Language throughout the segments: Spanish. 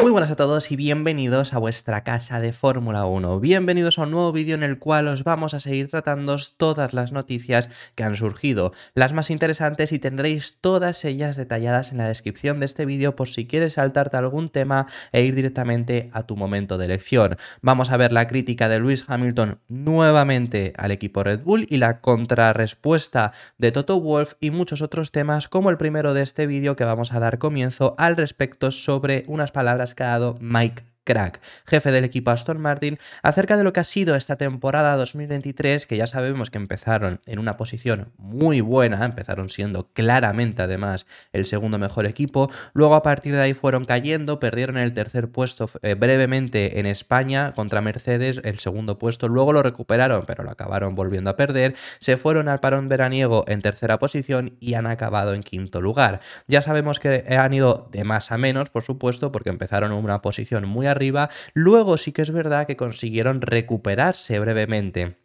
Muy buenas a todos y bienvenidos a vuestra casa de Fórmula 1. Bienvenidos a un nuevo vídeo en el cual os vamos a seguir tratando todas las noticias que han surgido, las más interesantes y tendréis todas ellas detalladas en la descripción de este vídeo por si quieres saltarte algún tema e ir directamente a tu momento de elección. Vamos a ver la crítica de Lewis Hamilton nuevamente al equipo Red Bull y la contrarrespuesta de Toto Wolf y muchos otros temas como el primero de este vídeo que vamos a dar comienzo al respecto sobre unas palabras cascado Mike crack, jefe del equipo Aston Martin, acerca de lo que ha sido esta temporada 2023, que ya sabemos que empezaron en una posición muy buena, empezaron siendo claramente además el segundo mejor equipo, luego a partir de ahí fueron cayendo, perdieron el tercer puesto eh, brevemente en España contra Mercedes, el segundo puesto, luego lo recuperaron, pero lo acabaron volviendo a perder, se fueron al parón veraniego en tercera posición y han acabado en quinto lugar. Ya sabemos que han ido de más a menos, por supuesto, porque empezaron en una posición muy arriba arriba, luego sí que es verdad que consiguieron recuperarse brevemente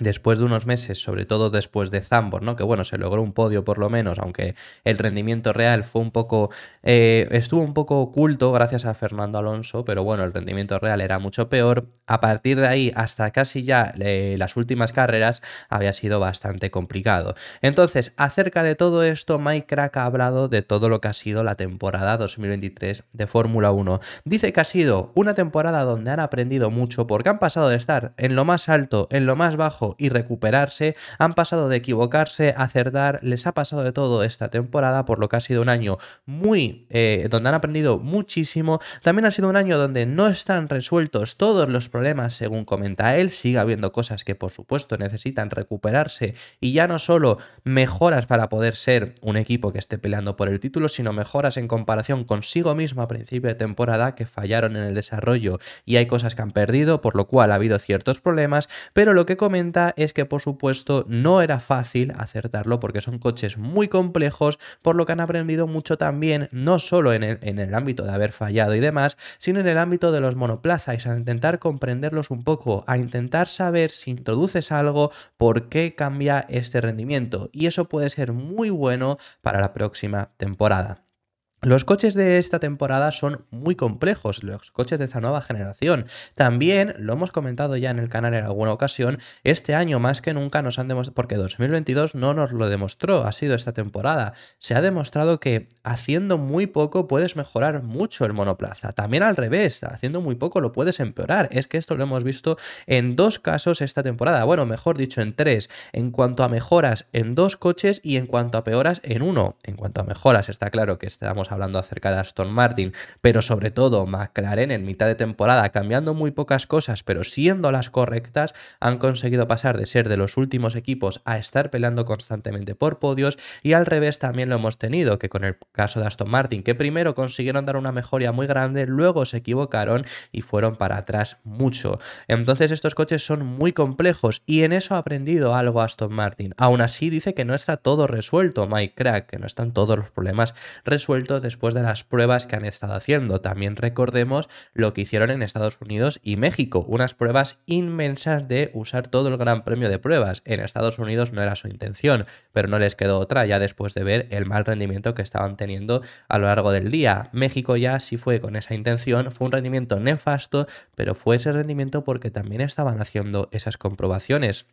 después de unos meses, sobre todo después de Zambor, ¿no? Que bueno, se logró un podio por lo menos, aunque el rendimiento real fue un poco. Eh, estuvo un poco oculto gracias a Fernando Alonso, pero bueno, el rendimiento real era mucho peor. A partir de ahí, hasta casi ya eh, las últimas carreras, había sido bastante complicado. Entonces, acerca de todo esto, Mike Crack ha hablado de todo lo que ha sido la temporada 2023 de Fórmula 1. Dice que ha sido una temporada donde han aprendido mucho porque han pasado de estar en lo más alto, en lo más bajo y recuperarse, han pasado de equivocarse a acertar, les ha pasado de todo esta temporada, por lo que ha sido un año muy eh, donde han aprendido muchísimo, también ha sido un año donde no están resueltos todos los problemas según comenta él, sigue habiendo cosas que por supuesto necesitan recuperarse y ya no solo mejoras para poder ser un equipo que esté peleando por el título, sino mejoras en comparación consigo mismo a principio de temporada que fallaron en el desarrollo y hay cosas que han perdido, por lo cual ha habido ciertos problemas, pero lo que comenta es que por supuesto no era fácil acertarlo porque son coches muy complejos, por lo que han aprendido mucho también, no solo en el, en el ámbito de haber fallado y demás, sino en el ámbito de los monoplazas, a intentar comprenderlos un poco, a intentar saber si introduces algo, por qué cambia este rendimiento. Y eso puede ser muy bueno para la próxima temporada. Los coches de esta temporada son muy complejos, los coches de esta nueva generación. También, lo hemos comentado ya en el canal en alguna ocasión, este año más que nunca nos han demostrado, porque 2022 no nos lo demostró, ha sido esta temporada. Se ha demostrado que haciendo muy poco puedes mejorar mucho el monoplaza. También al revés, haciendo muy poco lo puedes empeorar. Es que esto lo hemos visto en dos casos esta temporada, bueno, mejor dicho, en tres. En cuanto a mejoras en dos coches y en cuanto a peoras en uno. En cuanto a mejoras, está claro que estamos hablando acerca de Aston Martin, pero sobre todo McLaren en mitad de temporada, cambiando muy pocas cosas, pero siendo las correctas, han conseguido pasar de ser de los últimos equipos a estar peleando constantemente por podios y al revés también lo hemos tenido, que con el caso de Aston Martin, que primero consiguieron dar una mejoría muy grande, luego se equivocaron y fueron para atrás mucho. Entonces estos coches son muy complejos y en eso ha aprendido algo Aston Martin. Aún así dice que no está todo resuelto, Mike Crack, que no están todos los problemas resueltos después de las pruebas que han estado haciendo. También recordemos lo que hicieron en Estados Unidos y México, unas pruebas inmensas de usar todo el gran premio de pruebas. En Estados Unidos no era su intención, pero no les quedó otra ya después de ver el mal rendimiento que estaban teniendo a lo largo del día. México ya sí fue con esa intención, fue un rendimiento nefasto, pero fue ese rendimiento porque también estaban haciendo esas comprobaciones.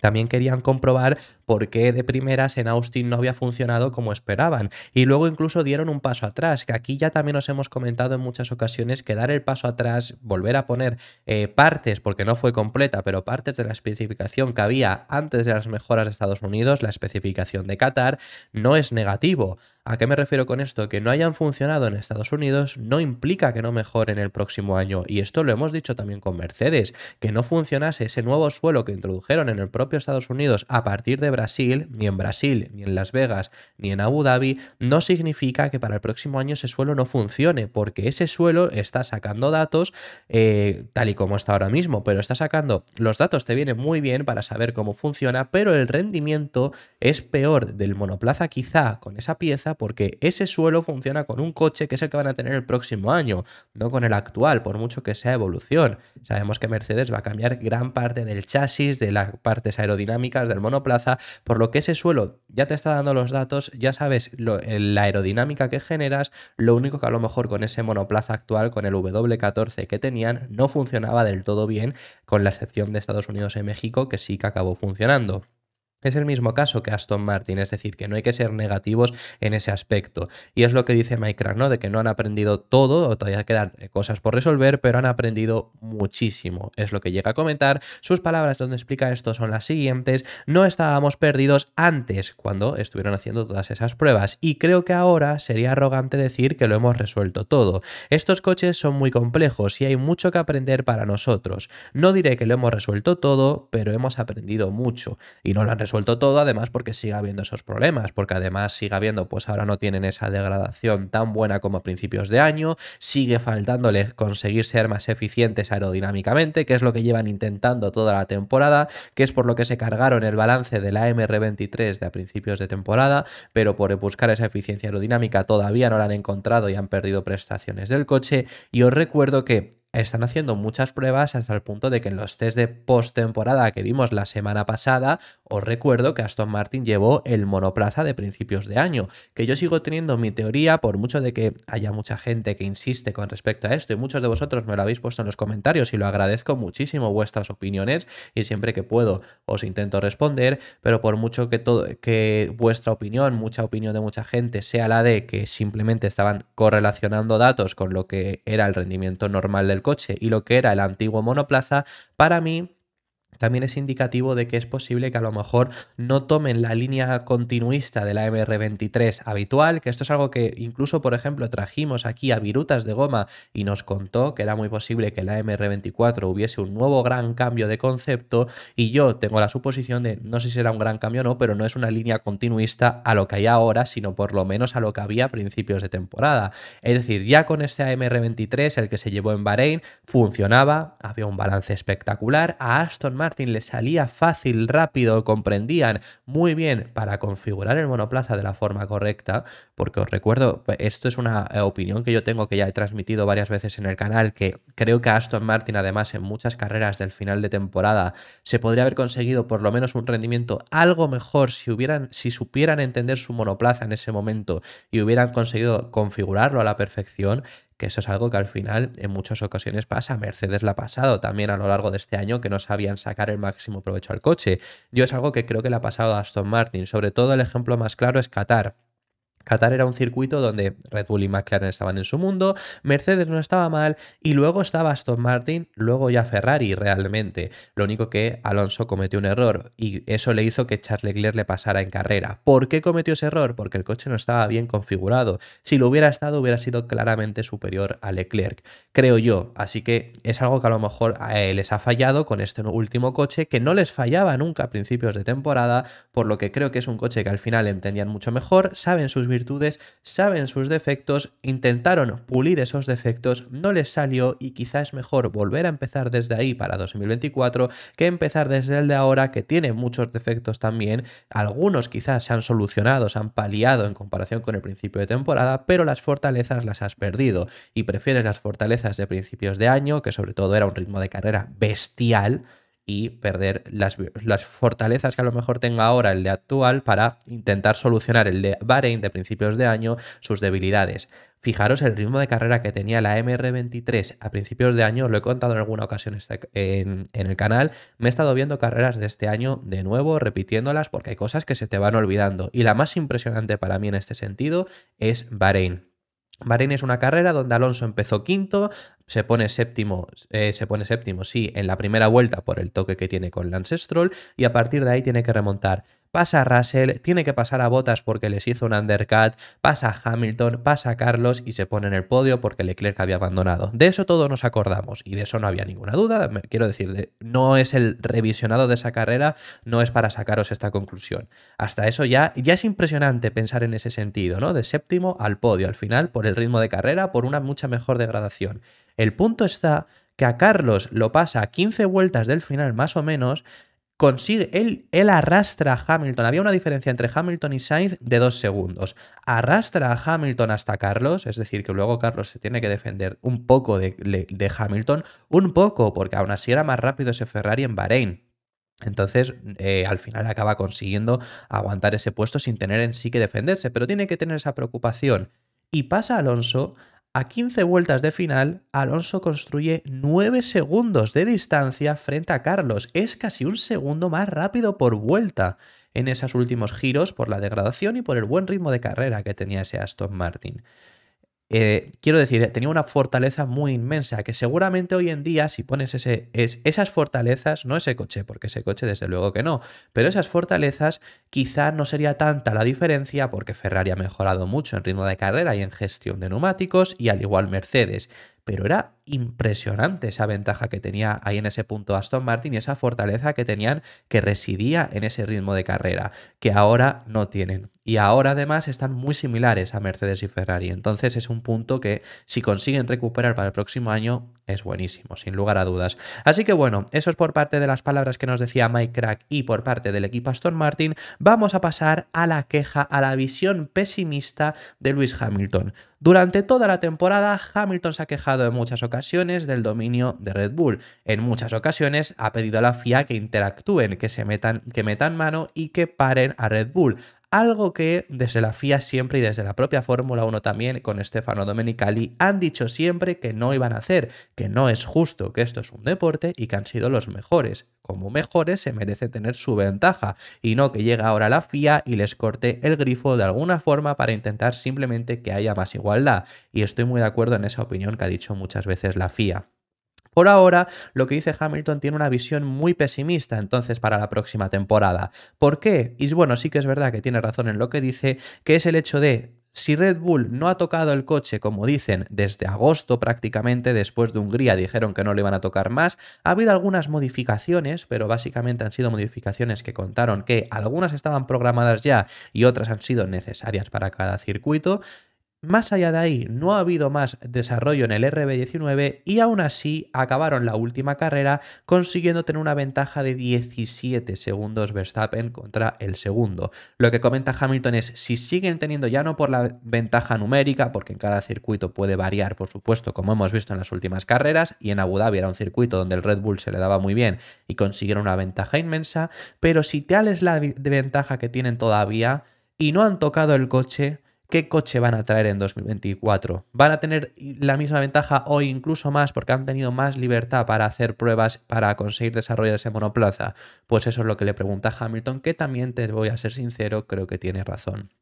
También querían comprobar por qué de primeras en Austin no había funcionado como esperaban. Y luego incluso dieron un paso atrás, que aquí ya también os hemos comentado en muchas ocasiones que dar el paso atrás, volver a poner eh, partes, porque no fue completa, pero partes de la especificación que había antes de las mejoras de Estados Unidos, la especificación de Qatar, no es negativo. ¿A qué me refiero con esto? Que no hayan funcionado en Estados Unidos no implica que no mejoren el próximo año. Y esto lo hemos dicho también con Mercedes, que no funcionase ese nuevo suelo que introdujeron en el propio Estados Unidos a partir de Brasil, ni en Brasil, ni en Las Vegas, ni en Abu Dhabi, no significa que para el próximo año ese suelo no funcione, porque ese suelo está sacando datos eh, tal y como está ahora mismo, pero está sacando, los datos te vienen muy bien para saber cómo funciona, pero el rendimiento es peor del monoplaza quizá con esa pieza porque ese suelo funciona con un coche que es el que van a tener el próximo año, no con el actual, por mucho que sea evolución. Sabemos que Mercedes va a cambiar gran parte del chasis, de las partes aerodinámicas, del monoplaza, por lo que ese suelo ya te está dando los datos, ya sabes eh, la aerodinámica que generas, lo único que a lo mejor con ese monoplaza actual, con el W14 que tenían, no funcionaba del todo bien, con la excepción de Estados Unidos y México, que sí que acabó funcionando. Es el mismo caso que Aston Martin, es decir, que no hay que ser negativos en ese aspecto. Y es lo que dice Mike Crack, ¿no? De que no han aprendido todo, o todavía quedan eh, cosas por resolver, pero han aprendido muchísimo. Es lo que llega a comentar. Sus palabras donde explica esto son las siguientes. No estábamos perdidos antes, cuando estuvieron haciendo todas esas pruebas. Y creo que ahora sería arrogante decir que lo hemos resuelto todo. Estos coches son muy complejos y hay mucho que aprender para nosotros. No diré que lo hemos resuelto todo, pero hemos aprendido mucho. Y no lo han suelto todo, además porque sigue habiendo esos problemas, porque además sigue habiendo, pues ahora no tienen esa degradación tan buena como a principios de año, sigue faltándole conseguir ser más eficientes aerodinámicamente, que es lo que llevan intentando toda la temporada, que es por lo que se cargaron el balance de la MR23 de a principios de temporada, pero por buscar esa eficiencia aerodinámica todavía no la han encontrado y han perdido prestaciones del coche. Y os recuerdo que están haciendo muchas pruebas hasta el punto de que en los test de postemporada que vimos la semana pasada, os recuerdo que Aston Martin llevó el monoplaza de principios de año, que yo sigo teniendo mi teoría, por mucho de que haya mucha gente que insiste con respecto a esto, y muchos de vosotros me lo habéis puesto en los comentarios y lo agradezco muchísimo vuestras opiniones, y siempre que puedo os intento responder, pero por mucho que, todo, que vuestra opinión, mucha opinión de mucha gente, sea la de que simplemente estaban correlacionando datos con lo que era el rendimiento normal del coche y lo que era el antiguo monoplaza, para mí también es indicativo de que es posible que a lo mejor no tomen la línea continuista de la MR23 habitual, que esto es algo que incluso, por ejemplo, trajimos aquí a Virutas de Goma y nos contó que era muy posible que la MR24 hubiese un nuevo gran cambio de concepto y yo tengo la suposición de, no sé si será un gran cambio o no, pero no es una línea continuista a lo que hay ahora, sino por lo menos a lo que había a principios de temporada. Es decir, ya con este AMR23, el que se llevó en Bahrein, funcionaba, había un balance espectacular, a Aston Martin le salía fácil, rápido, comprendían muy bien para configurar el monoplaza de la forma correcta, porque os recuerdo, esto es una eh, opinión que yo tengo que ya he transmitido varias veces en el canal, que creo que Aston Martin además en muchas carreras del final de temporada se podría haber conseguido por lo menos un rendimiento algo mejor si hubieran si supieran entender su monoplaza en ese momento y hubieran conseguido configurarlo a la perfección que eso es algo que al final en muchas ocasiones pasa. Mercedes la ha pasado también a lo largo de este año que no sabían sacar el máximo provecho al coche. Yo es algo que creo que le ha pasado a Aston Martin. Sobre todo el ejemplo más claro es Qatar. Qatar era un circuito donde Red Bull y McLaren estaban en su mundo, Mercedes no estaba mal y luego estaba Aston Martin, luego ya Ferrari realmente. Lo único que Alonso cometió un error y eso le hizo que Charles Leclerc le pasara en carrera. ¿Por qué cometió ese error? Porque el coche no estaba bien configurado. Si lo hubiera estado hubiera sido claramente superior a Leclerc, creo yo. Así que es algo que a lo mejor eh, les ha fallado con este último coche que no les fallaba nunca a principios de temporada, por lo que creo que es un coche que al final entendían mucho mejor, saben sus virtudes, saben sus defectos, intentaron pulir esos defectos, no les salió y quizá es mejor volver a empezar desde ahí para 2024 que empezar desde el de ahora que tiene muchos defectos también. Algunos quizás se han solucionado, se han paliado en comparación con el principio de temporada, pero las fortalezas las has perdido y prefieres las fortalezas de principios de año, que sobre todo era un ritmo de carrera bestial y perder las, fortalezas que a lo mejor tenga ahora el de actual para intentar solucionar el de Bahrein de principios de año, sus debilidades. Fijaros el ritmo de carrera que tenía la MR23 a principios de año, lo he contado en alguna ocasión este, en, en, el canal, me he estado viendo carreras de este año de nuevo, repitiéndolas porque hay cosas que se te van olvidando y la más impresionante para mí en este sentido es Bahrein. Bahrein es una carrera donde Alonso empezó quinto, se pone séptimo, eh, se pone séptimo, sí, en la primera vuelta por el toque que tiene con Lance Stroll y a partir de ahí tiene que remontar pasa Russell, tiene que pasar a Botas porque les hizo un undercut, pasa Hamilton, pasa Carlos y se pone en el podio porque Leclerc había abandonado. De eso todos nos acordamos y de eso no había ninguna duda. Quiero decir, no es el revisionado de esa carrera, no es para sacaros esta conclusión. Hasta eso ya, ya es impresionante pensar en ese sentido, ¿no? De séptimo al podio, al final, por el ritmo de carrera, por una mucha mejor degradación. El punto está que a Carlos lo pasa a 15 vueltas del final más o menos consigue, él, él arrastra a Hamilton. Había una diferencia entre Hamilton y Sainz de dos segundos. Arrastra a Hamilton hasta Carlos, es decir, que luego Carlos se tiene que defender un poco de, Hamilton, un poco, porque aún así era más rápido ese Ferrari en Bahrein. Entonces, eh, al final acaba consiguiendo aguantar ese puesto sin tener en sí que defenderse, pero tiene que tener esa preocupación. Y pasa Alonso a 15 vueltas de final, Alonso construye 9 segundos de distancia frente a Carlos. Es casi un segundo más rápido por vuelta en esos últimos giros por la degradación y por el buen ritmo de carrera que tenía ese Aston Martin. Eh, quiero decir, eh, tenía una fortaleza muy inmensa, que seguramente hoy en día si pones es, esas fortalezas, no ese coche, porque ese coche desde luego que no, pero esas fortalezas quizá no sería tanta la diferencia porque Ferrari ha mejorado mucho en ritmo de carrera y en gestión de neumáticos y al igual Mercedes, pero era impresionante esa ventaja que tenía ahí en ese punto Aston Martin y esa fortaleza que tenían que residía en ese ritmo de carrera, que ahora no tienen. Y ahora además están muy similares a Mercedes y Ferrari. Entonces es un punto que si consiguen recuperar para el próximo año es buenísimo, sin lugar a dudas. Así que bueno, eso es por parte de las palabras que nos decía Mike Crack y por parte del equipo Aston Martin. Vamos a pasar a la queja, a la visión pesimista de Luis Hamilton. Durante toda la temporada, Hamilton se ha quejado en muchas ocasiones del dominio de Red Bull. En muchas ocasiones ha pedido a la FIA que interactúen, que se metan, que metan mano y que paren a Red Bull algo que desde la FIA siempre y desde la propia Fórmula 1 también con Stefano Domenicali han dicho siempre que no iban a hacer, que no es justo, que esto es un deporte y que han sido los mejores. Como mejores se merece tener su ventaja y no que llegue ahora la FIA y les corte el grifo de alguna forma para intentar simplemente que haya más igualdad. Y estoy muy de acuerdo en esa opinión que ha dicho muchas veces la FIA. Por ahora, lo que dice Hamilton tiene una visión muy pesimista entonces para la próxima temporada. ¿Por qué? Y bueno, sí que es verdad que tiene razón en lo que dice, que es el hecho de si Red Bull no ha tocado el coche, como dicen, desde agosto prácticamente, después de Hungría dijeron que no le iban a tocar más, ha habido algunas modificaciones, pero básicamente han sido modificaciones que contaron que algunas estaban programadas ya y otras han sido necesarias para cada circuito, más allá de ahí, no ha habido más desarrollo en el RB19 y aún así acabaron la última carrera consiguiendo tener una ventaja de 17 segundos Verstappen contra el segundo. Lo que comenta Hamilton es si siguen teniendo ya no por la ventaja numérica, porque en cada circuito puede variar, por supuesto, como hemos visto en las últimas carreras, y en Abu Dhabi era un circuito donde el Red Bull se le daba muy bien y consiguieron una ventaja inmensa, pero si tal es la ventaja que tienen todavía y no han tocado el coche, qué coche van a traer en 2024. Van a tener la misma ventaja o incluso más porque han tenido más libertad para hacer pruebas para conseguir desarrollar ese monoplaza. Pues eso es lo que le pregunta Hamilton, que también te voy a ser sincero, creo que tiene razón.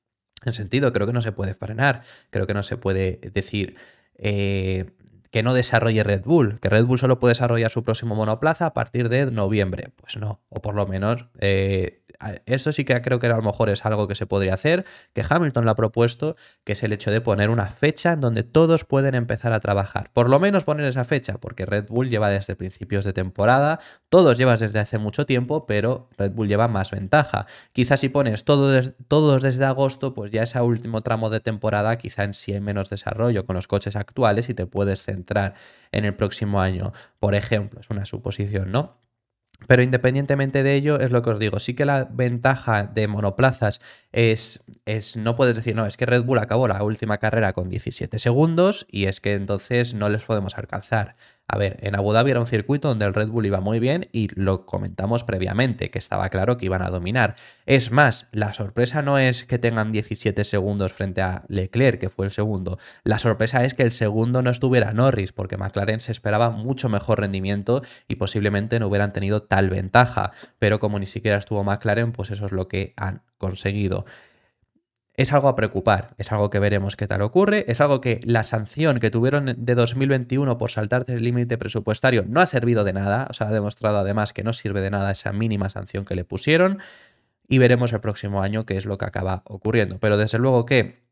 En sentido, creo que no se puede frenar, creo que no se puede decir... Eh, que no desarrolle Red Bull, que Red Bull solo puede desarrollar su próximo monoplaza a partir de noviembre. Pues no, o por lo menos eh, eso sí que creo que a lo mejor es algo que se podría hacer, que Hamilton lo ha propuesto, que es el hecho de poner una fecha en donde todos pueden empezar a trabajar. Por lo menos poner esa fecha, porque Red Bull lleva desde principios de temporada, todos llevas desde hace mucho tiempo, pero Red Bull lleva más ventaja. Quizás si pones todos desde agosto, pues ya ese último tramo de temporada quizá en sí hay menos desarrollo con los coches actuales y te puedes centrar en el próximo año. Por ejemplo, es una suposición, ¿no? Pero independientemente de ello, es lo que os digo. Sí que la ventaja de monoplazas es, es, no puedes decir, no, es que Red Bull acabó la última carrera con 17 segundos y es que entonces no les podemos alcanzar. A ver, en Abu Dhabi era un circuito donde el Red Bull iba muy bien y lo comentamos previamente, que estaba claro que iban a dominar. Es más, la sorpresa no es que tengan 17 segundos frente a Leclerc, que fue el segundo. La sorpresa es que el segundo no estuviera Norris, porque McLaren se esperaba mucho mejor rendimiento y posiblemente no hubieran tenido tal ventaja. Pero como ni siquiera estuvo McLaren, pues eso es lo que han conseguido es algo a preocupar, es algo que veremos qué tal ocurre, es algo que la sanción que tuvieron de 2021 por saltarte el límite presupuestario no ha servido de nada, o sea, ha demostrado además que no sirve de nada esa mínima sanción que le pusieron y veremos el próximo año qué es lo que acaba ocurriendo. Pero desde luego que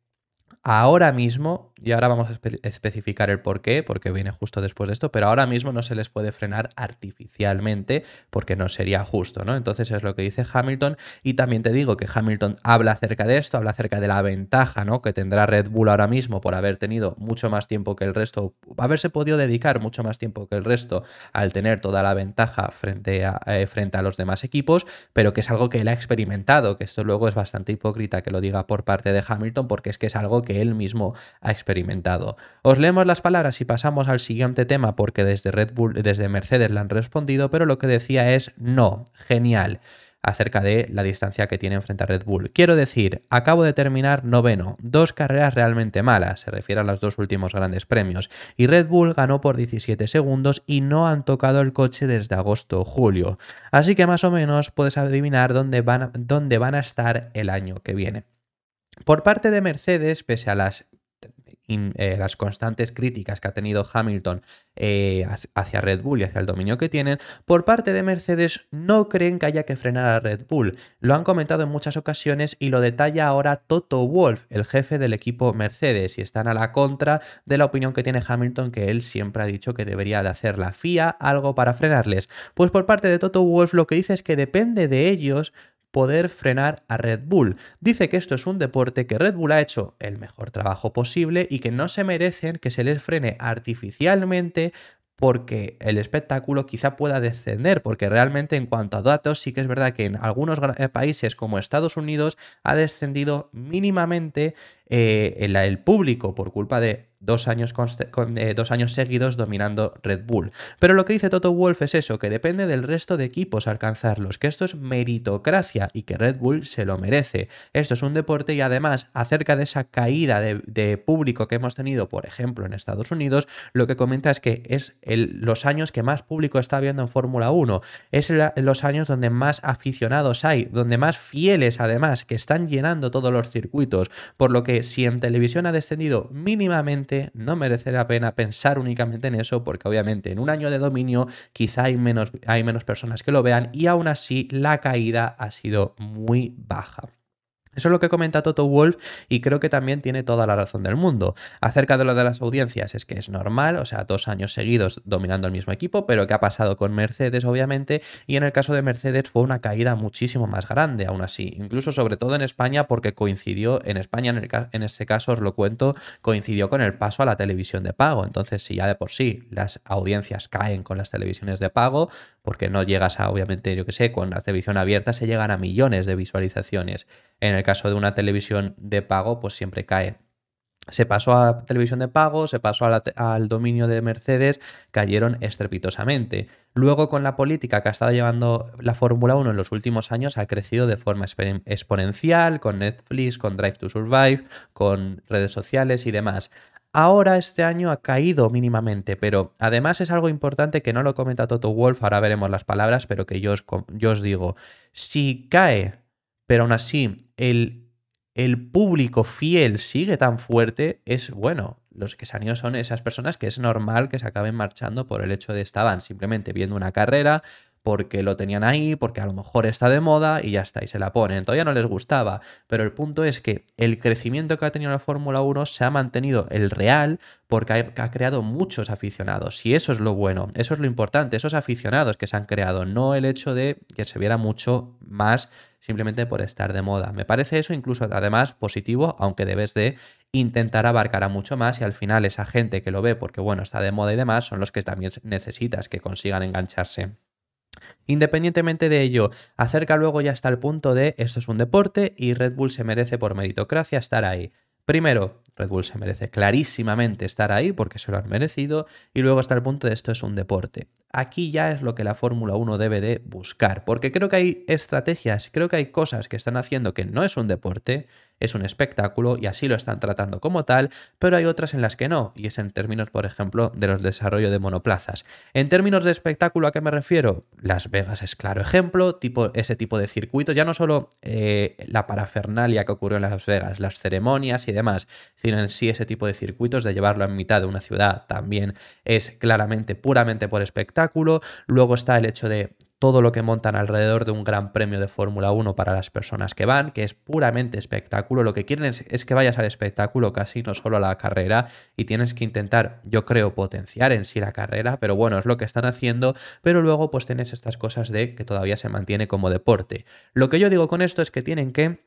ahora mismo, y ahora vamos a especificar el por qué, porque viene justo después de esto, pero ahora mismo no se les puede frenar artificialmente porque no sería justo, ¿no? Entonces es lo que dice Hamilton y también te digo que Hamilton habla acerca de esto, habla acerca de la ventaja, ¿no? Que tendrá Red Bull ahora mismo por haber tenido mucho más tiempo que el resto, haberse podido dedicar mucho más tiempo que el resto al tener toda la ventaja frente a, eh, frente a los demás equipos, pero que es algo que él ha experimentado, que esto luego es bastante hipócrita que lo diga por parte de Hamilton porque es que es algo que él mismo ha experimentado. Os leemos las palabras y pasamos al siguiente tema porque desde Red Bull, desde Mercedes le han respondido, pero lo que decía es no, genial acerca de la distancia que tiene frente a Red Bull. Quiero decir, acabo de terminar noveno, dos carreras realmente malas, se refiere a los dos últimos grandes premios, y Red Bull ganó por 17 segundos y no han tocado el coche desde agosto o julio. Así que más o menos puedes adivinar dónde van, dónde van a estar el año que viene. Por parte de Mercedes, pese a las, eh, constantes críticas que ha tenido Hamilton eh, hacia Red Bull y hacia el dominio que tienen, por parte de Mercedes no creen que haya que frenar a Red Bull. Lo han comentado en muchas ocasiones y lo detalla ahora Toto Wolf, el jefe del equipo Mercedes, y están a la contra de la opinión que tiene Hamilton que él siempre ha dicho que debería de hacer la FIA algo para frenarles. Pues por parte de Toto Wolf lo que dice es que depende de ellos poder frenar a Red Bull. Dice que esto es un deporte que Red Bull ha hecho el mejor trabajo posible y que no se merecen que se les frene artificialmente porque el espectáculo quizá pueda descender, porque realmente en cuanto a datos sí que es verdad que en algunos eh, países como Estados Unidos ha descendido mínimamente eh, el, público por culpa de dos años, eh, dos años seguidos dominando Red Bull. Pero lo que dice Toto Wolf es eso, que depende del resto de equipos alcanzarlos, que esto es meritocracia y que Red Bull se lo merece. Esto es un deporte y además acerca de esa caída de, público que hemos tenido, por ejemplo, en Estados Unidos, lo que comenta es que es los años que más público está viendo en Fórmula 1, es los años donde más aficionados hay, donde más fieles además que están llenando todos los circuitos, por lo que si en televisión ha descendido mínimamente, no merece la pena pensar únicamente en eso, porque obviamente en un año de dominio quizá hay menos, hay menos personas que lo vean y aún así la caída ha sido muy baja. Eso es lo que comenta Toto Wolf y creo que también tiene toda la razón del mundo. Acerca de lo de las audiencias, es que es normal, o sea, dos años seguidos dominando el mismo equipo, pero ¿qué ha pasado con Mercedes, obviamente? Y en el caso de Mercedes fue una caída muchísimo más grande, aún así, incluso sobre todo en España, porque coincidió, en España en, en este caso os lo cuento, coincidió con el paso a la televisión de pago. Entonces, si ya de por sí las audiencias caen con las televisiones de pago, porque no llegas a, obviamente, yo que sé, con la televisión abierta se llegan a millones de visualizaciones. En el caso de una televisión de pago, pues siempre cae. Se pasó a televisión de pago, se pasó al dominio de Mercedes, cayeron estrepitosamente. Luego con la política que ha estado llevando la Fórmula 1 en los últimos años ha crecido de forma exponencial, con Netflix, con Drive to Survive, con redes sociales y demás. Ahora este año ha caído mínimamente, pero además es algo importante que no lo comenta Toto Wolf, ahora veremos las palabras, pero que yo os digo, si cae pero aún así el, el público fiel sigue tan fuerte, es bueno. Los que se han ido son esas personas que es normal que se acaben marchando por el hecho de estaban simplemente viendo una carrera, porque lo tenían ahí, porque a lo mejor está de moda y ya está, y se la ponen. Todavía no les gustaba, pero el punto es que el crecimiento que ha tenido la Fórmula 1 se ha mantenido el real porque ha, creado muchos aficionados y eso es lo bueno, eso es lo importante, esos aficionados que se han creado, no el hecho de que se viera mucho más simplemente por estar de moda. Me parece eso incluso además positivo, aunque debes de intentar abarcar a mucho más y al final esa gente que lo ve porque bueno, está de moda y demás, son los que también necesitas que consigan engancharse. Independientemente de ello, acerca luego ya hasta el punto de esto es un deporte y Red Bull se merece por meritocracia estar ahí. Primero, Red Bull se merece clarísimamente estar ahí porque se lo han merecido y luego hasta el punto de esto es un deporte. Aquí ya es lo que la Fórmula 1 debe de buscar, porque creo que hay estrategias, creo que hay cosas que están haciendo que no es un deporte es un espectáculo y así lo están tratando como tal, pero hay otras en las que no, y es en términos, por ejemplo, de los desarrollo de monoplazas. En términos de espectáculo, ¿a qué me refiero? Las Vegas es claro ejemplo, tipo, ese tipo de circuitos, ya no solo eh, la parafernalia que ocurrió en Las Vegas, las ceremonias y demás, sino en sí ese tipo de circuitos, de llevarlo en mitad de una ciudad también es claramente puramente por espectáculo. Luego está el hecho de todo lo que montan alrededor de un gran premio de Fórmula 1 para las personas que van, que es puramente espectáculo. Lo que quieren es, que vayas al espectáculo casi, no solo a la carrera, y tienes que intentar, yo creo, potenciar en sí la carrera, pero bueno, es lo que están haciendo, pero luego pues tienes estas cosas de que todavía se mantiene como deporte. Lo que yo digo con esto es que tienen que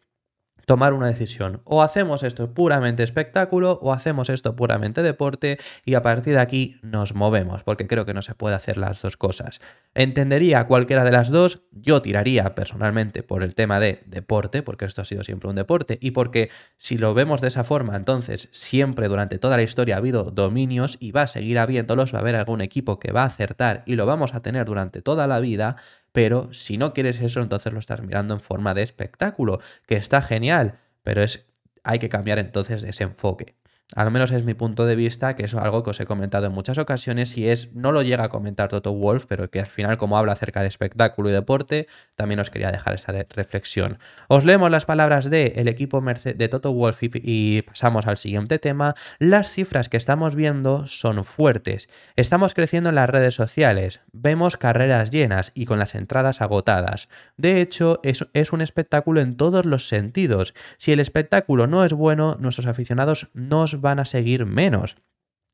tomar una decisión. O hacemos esto puramente espectáculo o hacemos esto puramente deporte y a partir de aquí nos movemos, porque creo que no se puede hacer las dos cosas. Entendería cualquiera de las dos, yo tiraría personalmente por el tema de deporte, porque esto ha sido siempre un deporte y porque si lo vemos de esa forma, entonces siempre durante toda la historia ha habido dominios y va a seguir habiéndolos, va a haber algún equipo que va a acertar y lo vamos a tener durante toda la vida pero si no quieres eso, entonces lo estás mirando en forma de espectáculo, que está genial, pero es, hay que cambiar entonces ese enfoque. Al menos es mi punto de vista, que es algo que os he comentado en muchas ocasiones y es, no lo llega a comentar Toto Wolf, pero que al final como habla acerca de espectáculo y deporte, también os quería dejar esta reflexión. Os leemos las palabras del el equipo de Toto Wolf y, pasamos al siguiente tema. Las cifras que estamos viendo son fuertes. Estamos creciendo en las redes sociales, vemos carreras llenas y con las entradas agotadas. De hecho, es, es un espectáculo en todos los sentidos. Si el espectáculo no es bueno, nuestros aficionados no os van a seguir menos.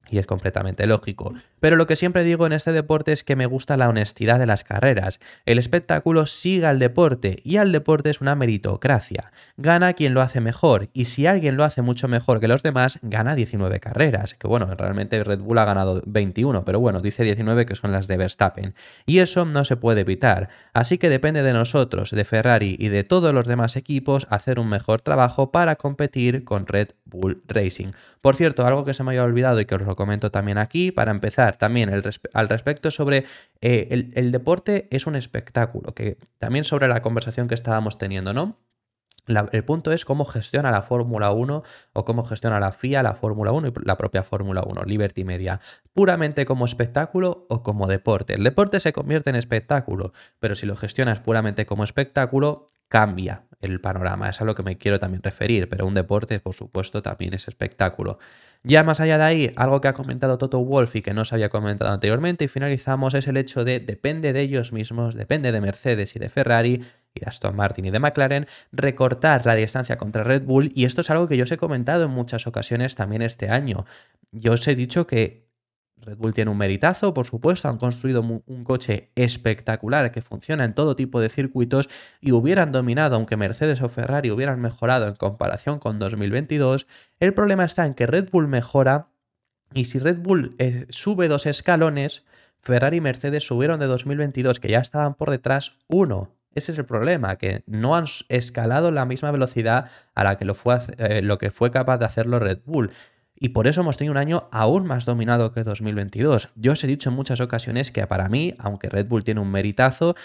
Y es completamente lógico. Pero lo que siempre digo en este deporte es que me gusta la honestidad de las carreras. El espectáculo sigue al deporte y al deporte es una meritocracia. Gana quien lo hace mejor y si alguien lo hace mucho mejor que los demás, gana 19 carreras. Que bueno, realmente Red Bull ha ganado 21, pero bueno, dice 19 que son las de Verstappen. Y eso no se puede evitar. Así que depende de nosotros, de Ferrari y de todos los demás equipos hacer un mejor trabajo para competir con Red Bull Racing. Por cierto, algo que se me había olvidado y que os lo comento también aquí. Para empezar, también al respecto sobre eh, el, deporte es un espectáculo, que también sobre la conversación que estábamos teniendo, ¿no? el punto es cómo gestiona la Fórmula 1 o cómo gestiona la FIA, la Fórmula 1 y la propia Fórmula 1, Liberty Media, puramente como espectáculo o como deporte. El deporte se convierte en espectáculo, pero si lo gestionas puramente como espectáculo, cambia el panorama, es a lo que me quiero también referir, pero un deporte, por supuesto, también es espectáculo. Ya más allá de ahí, algo que ha comentado Toto Wolf y que no se había comentado anteriormente, y finalizamos, es el hecho de depende de ellos mismos, depende de Mercedes y de Ferrari y de Aston Martin y de McLaren, recortar la distancia contra Red Bull, y esto es algo que yo os he comentado en muchas ocasiones también este año. Yo os he dicho que Red Bull tiene un meritazo, por supuesto, han construido un coche espectacular que funciona en todo tipo de circuitos y hubieran dominado, aunque Mercedes o Ferrari hubieran mejorado en comparación con 2022, el problema está en que Red Bull mejora y si Red Bull eh, sube dos escalones, Ferrari y Mercedes subieron de 2022, que ya estaban por detrás, uno. Ese es el problema, que no han escalado la misma velocidad a la que lo, fue, eh, lo que fue capaz de hacerlo Red Bull y por eso hemos tenido un año aún más dominado que 2022. Yo os he dicho en muchas ocasiones que para mí, aunque Red Bull tiene un meritazo,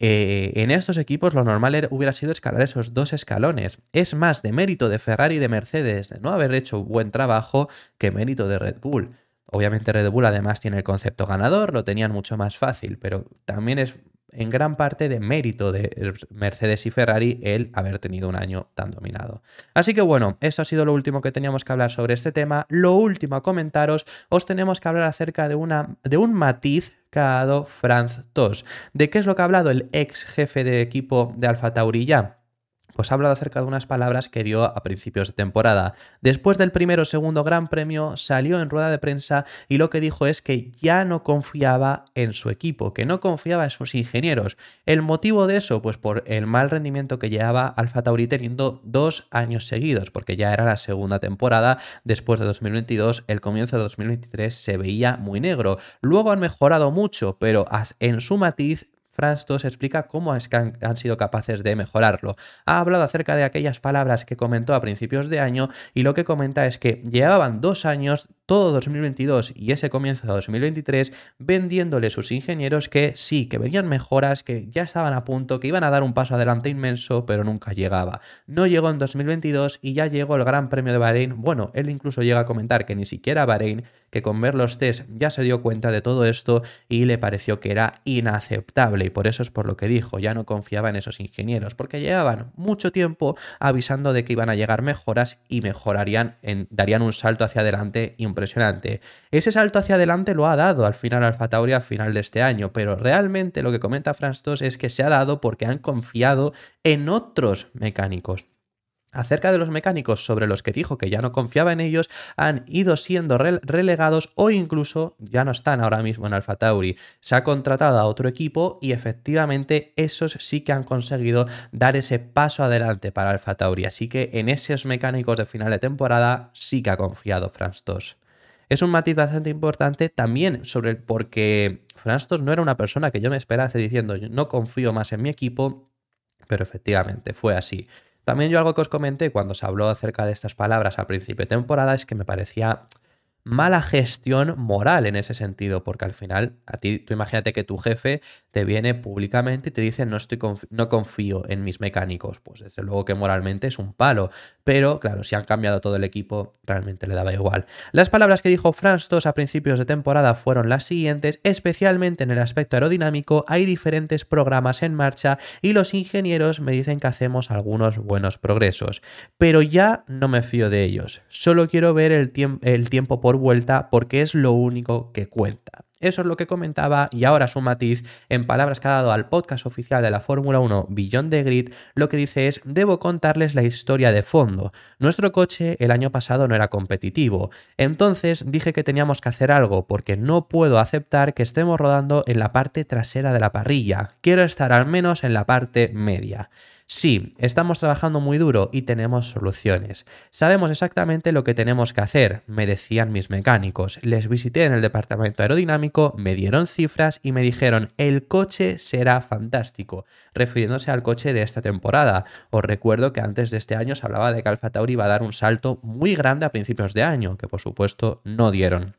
eh, en estos equipos lo normal hubiera sido escalar esos dos escalones. Es más de mérito de Ferrari y de Mercedes de no haber hecho buen trabajo que mérito de Red Bull. Obviamente Red Bull además tiene el concepto ganador, lo tenían mucho más fácil, pero también es en gran parte de mérito de Mercedes y Ferrari el haber tenido un año tan dominado. Así que bueno, esto ha sido lo último que teníamos que hablar sobre este tema. Lo último a comentaros, os tenemos que hablar acerca de, una, de un matiz que ha dado Franz Tos. ¿De qué es lo que ha hablado el ex jefe de equipo de Alfa Tauri pues ha hablado acerca de unas palabras que dio a principios de temporada. Después del primero o segundo Gran Premio, salió en rueda de prensa y lo que dijo es que ya no confiaba en su equipo, que no confiaba en sus ingenieros. ¿El motivo de eso? Pues por el mal rendimiento que llevaba Alfa Tauri teniendo dos años seguidos, porque ya era la segunda temporada después de 2022, el comienzo de 2023 se veía muy negro. Luego han mejorado mucho, pero en su matiz Franz explica cómo han sido capaces de mejorarlo. Ha hablado acerca de aquellas palabras que comentó a principios de año y lo que comenta es que llevaban dos años todo 2022 y ese comienzo de 2023 vendiéndole a sus ingenieros que sí, que venían mejoras, que ya estaban a punto, que iban a dar un paso adelante inmenso, pero nunca llegaba. No llegó en 2022 y ya llegó el Gran Premio de Bahrein. Bueno, él incluso llega a comentar que ni siquiera Bahrein, que con ver los test ya se dio cuenta de todo esto y le pareció que era inaceptable y por eso es por lo que dijo, ya no confiaba en esos ingenieros, porque llevaban mucho tiempo avisando de que iban a llegar mejoras y mejorarían, darían un salto hacia adelante y impresionante. Ese salto hacia adelante lo ha dado al final Alfa Tauri al final de este año, pero realmente lo que comenta Franz Tos es que se ha dado porque han confiado en otros mecánicos. Acerca de los mecánicos sobre los que dijo que ya no confiaba en ellos, han ido siendo relegados o incluso ya no están ahora mismo en Alfa Tauri. Se ha contratado a otro equipo y efectivamente esos sí que han conseguido dar ese paso adelante para Alfa Tauri. Así que en esos mecánicos de final de temporada sí que ha confiado Franz Tos. Es un matiz bastante importante también sobre el por qué no era una persona que yo me esperase diciendo no confío más en mi equipo, pero efectivamente fue así. También yo algo que os comenté cuando se habló acerca de estas palabras al principio de temporada es que me parecía mala gestión moral en ese sentido, porque al final, a ti, tú imagínate que tu jefe te viene públicamente y te dice, no, estoy no confío en mis mecánicos, pues desde luego que moralmente es un palo, pero claro, si han cambiado todo el equipo, realmente le daba igual. Las palabras que dijo Franz Tos a principios de temporada fueron las siguientes, especialmente en el aspecto aerodinámico, hay diferentes programas en marcha y los ingenieros me dicen que hacemos algunos buenos progresos, pero ya no me fío de ellos, solo quiero ver el, el tiempo por vuelta porque es lo único que cuenta. Eso es lo que comentaba y ahora su matiz en palabras que ha dado al podcast oficial de la Fórmula 1 Billón de Grid, lo que dice es, debo contarles la historia de fondo. Nuestro coche el año pasado no era competitivo, entonces dije que teníamos que hacer algo porque no puedo aceptar que estemos rodando en la parte trasera de la parrilla, quiero estar al menos en la parte media. Sí, estamos trabajando muy duro y tenemos soluciones. Sabemos exactamente lo que tenemos que hacer, me decían mis mecánicos. Les visité en el departamento aerodinámico, me dieron cifras y me dijeron, el coche será fantástico, refiriéndose al coche de esta temporada. Os recuerdo que antes de este año se hablaba de que Alfa Tauri iba a dar un salto muy grande a principios de año, que por supuesto no dieron.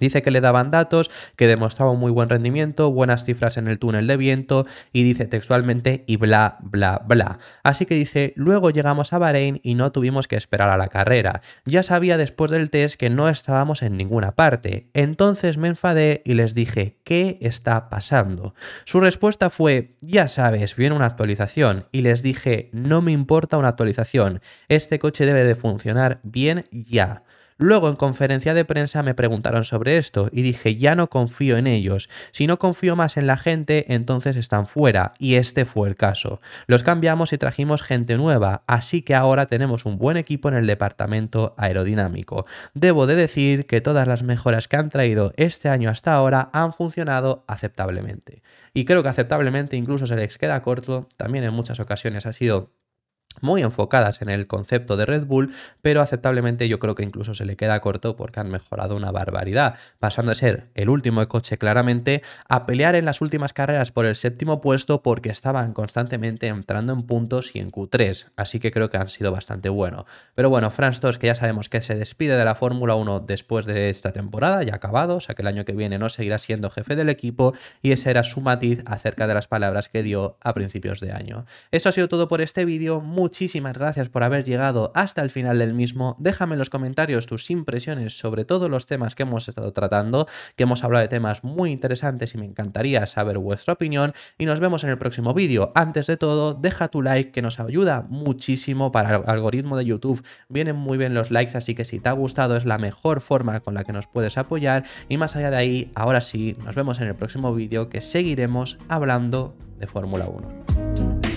Dice que le daban datos, que demostraba un muy buen rendimiento, buenas cifras en el túnel de viento y dice textualmente y bla, bla, bla. Así que dice, luego llegamos a Bahrein y no tuvimos que esperar a la carrera. Ya sabía después del test que no estábamos en ninguna parte. Entonces me enfadé y les dije, ¿qué está pasando? Su respuesta fue, ya sabes, viene una actualización. Y les dije, no me importa una actualización, este coche debe de funcionar bien ya. Luego en conferencia de prensa me preguntaron sobre esto y dije, ya no confío en ellos. Si no confío más en la gente, entonces están fuera. Y este fue el caso. Los cambiamos y trajimos gente nueva, así que ahora tenemos un buen equipo en el departamento aerodinámico. Debo de decir que todas las mejoras que han traído este año hasta ahora han funcionado aceptablemente. Y creo que aceptablemente incluso se les queda corto, también en muchas ocasiones ha sido muy enfocadas en el concepto de Red Bull, pero aceptablemente yo creo que incluso se le queda corto porque han mejorado una barbaridad, pasando a ser el último coche claramente a pelear en las últimas carreras por el séptimo puesto porque estaban constantemente entrando en puntos y en Q3, así que creo que han sido bastante bueno. Pero bueno, Franz Tost, que ya sabemos que se despide de la Fórmula 1 después de esta temporada, ya acabado, o sea que el año que viene no seguirá siendo jefe del equipo y ese era su matiz acerca de las palabras que dio a principios de año. Esto ha sido todo por este vídeo, Muchísimas gracias por haber llegado hasta el final del mismo. Déjame en los comentarios tus impresiones sobre todos los temas que hemos estado tratando, que hemos hablado de temas muy interesantes y me encantaría saber vuestra opinión. Y nos vemos en el próximo vídeo. Antes de todo, deja tu like que nos ayuda muchísimo para el algoritmo de YouTube. Vienen muy bien los likes, así que si te ha gustado es la mejor forma con la que nos puedes apoyar. Y más allá de ahí, ahora sí, nos vemos en el próximo vídeo que seguiremos hablando de Fórmula 1.